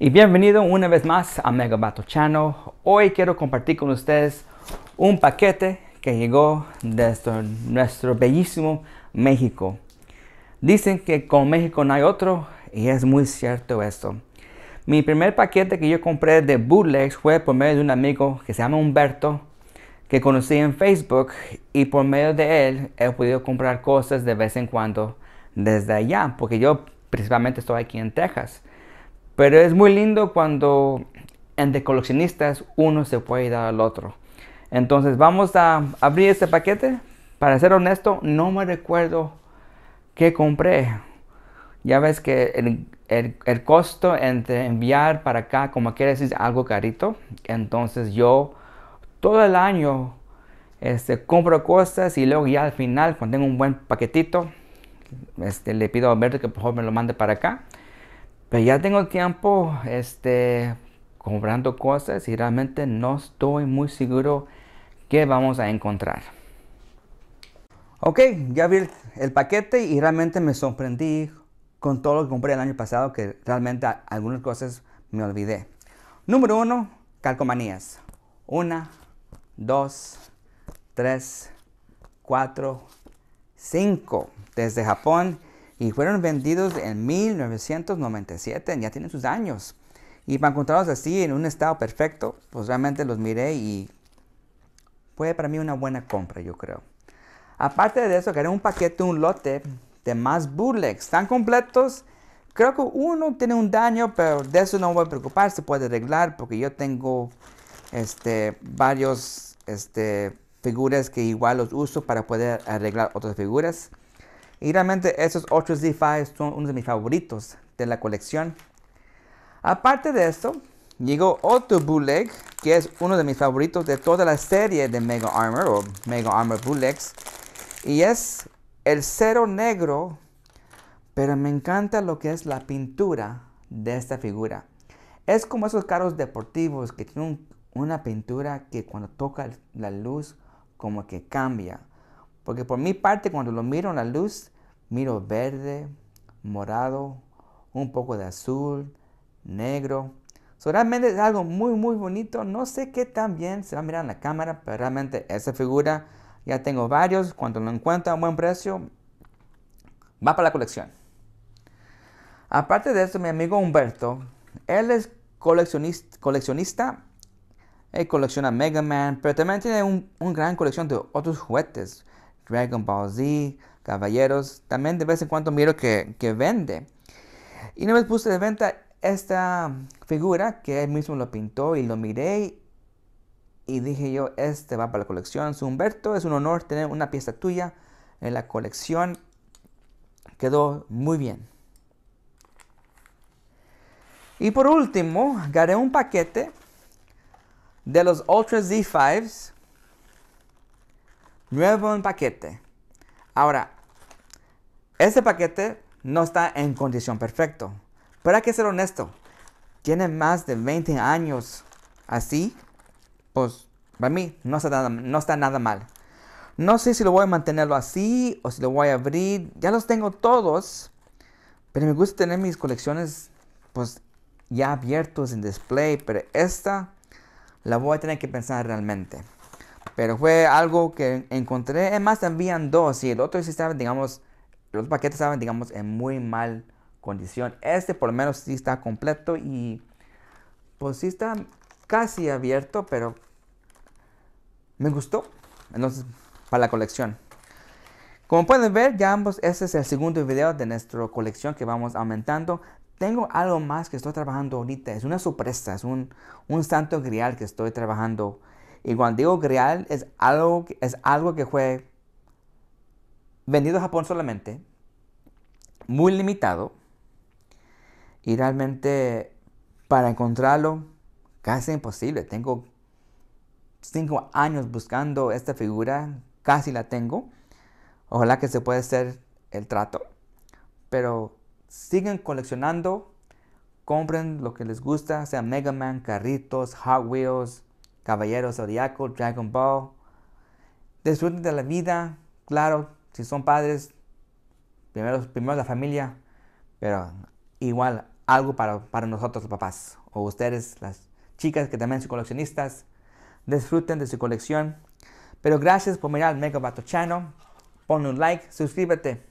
Y bienvenido una vez más a Mega Channel. Hoy quiero compartir con ustedes un paquete que llegó desde nuestro bellísimo México. Dicen que con México no hay otro y es muy cierto esto. Mi primer paquete que yo compré de bootlegs fue por medio de un amigo que se llama Humberto que conocí en Facebook y por medio de él he podido comprar cosas de vez en cuando desde allá, porque yo principalmente estoy aquí en Texas. Pero es muy lindo cuando entre coleccionistas uno se puede ayudar al otro. Entonces vamos a abrir este paquete. Para ser honesto, no me recuerdo qué compré. Ya ves que el, costo entre enviar para acá, como quiere decir, algo carito. Entonces yo todo el año este, compro cosas y luego ya al final, cuando tengo un buen paquetito, este, le pido a Alberto que por favor me lo mande para acá. Pero ya tengo tiempo este, comprando cosas y realmente no estoy muy seguro qué vamos a encontrar. Ok, ya vi el, paquete y realmente me sorprendí con todo lo que compré el año pasado, que realmente algunas cosas me olvidé. Número uno, calcomanías. Una 2, 3, 4, 5 desde Japón y fueron vendidos en 1997, ya tienen sus años. Y para encontrarlos así en un estado perfecto, pues realmente los miré y fue para mí una buena compra, yo creo. Aparte de eso, quería un paquete, un lote de más bootlegs ¿Están completos. Creo que uno tiene un daño, pero de eso no voy a preocupar, se puede arreglar porque yo tengo este, varios este, figuras que igual los uso para poder arreglar otras figuras. Y realmente esos 8 z 5 son uno de mis favoritos de la colección. Aparte de esto, llegó otro bootleg que es uno de mis favoritos de toda la serie de Mega Armor o Mega Armor bootlegs. Y es el cero negro, pero me encanta lo que es la pintura de esta figura. Es como esos carros deportivos que tienen un, una pintura que cuando toca la luz como que cambia. Porque por mi parte cuando lo miro en la luz, miro verde, morado, un poco de azul, negro. So, realmente es algo muy, muy bonito. No sé qué tan bien se va a mirar en la cámara, pero realmente esa figura ya tengo varios. Cuando lo encuentro a buen precio, va para la colección. Aparte de eso, mi amigo Humberto, él es coleccionista, coleccionista él colecciona Mega Man, pero también tiene una un gran colección de otros juguetes. Dragon Ball Z, Caballeros. También de vez en cuando miro que, vende. Y no vez puse de venta esta figura que él mismo lo pintó y lo miré y dije yo, este va para la colección. Humberto, es un honor tener una pieza tuya en la colección. Quedó muy bien. Y por último, gané un paquete de los Ultra Z5s, nuevo en paquete. Ahora, este paquete no está en condición perfecta. Pero hay que ser honesto. Tiene más de 20 años así. Pues para mí no está, nada, no está nada mal. No sé si lo voy a mantenerlo así o si lo voy a abrir. Ya los tengo todos. Pero me gusta tener mis colecciones pues ya abiertos en display. Pero esta la voy a tener que pensar realmente. Pero fue algo que encontré. Es más, envían dos. Y el otro sí estaba, digamos, los paquetes estaban, digamos, en muy mal condición. Este por lo menos sí está completo y pues sí está casi abierto, pero me gustó. Entonces, para la colección. Como pueden ver, ya ambos, este es el segundo video de nuestra colección que vamos aumentando tengo algo más que estoy trabajando ahorita. Es una sorpresa, es un, santo grial que estoy trabajando. Y cuando digo grial, es algo, es algo que fue vendido a Japón solamente, muy limitado. Y realmente para encontrarlo, casi imposible. Tengo cinco años buscando esta figura, casi la tengo. Ojalá que se pueda hacer el trato. Pero siguen coleccionando, compren lo que les gusta, sea Mega Man, carritos, Hot Wheels, Caballeros Zodiaco, Dragon Ball. Disfruten de la vida, claro, si son padres, primero, la familia, pero igual algo para, nosotros los papás o ustedes, las chicas que también son coleccionistas, disfruten de su colección. Pero gracias por mirar el Mega Bato Channel, pon un like, suscríbete.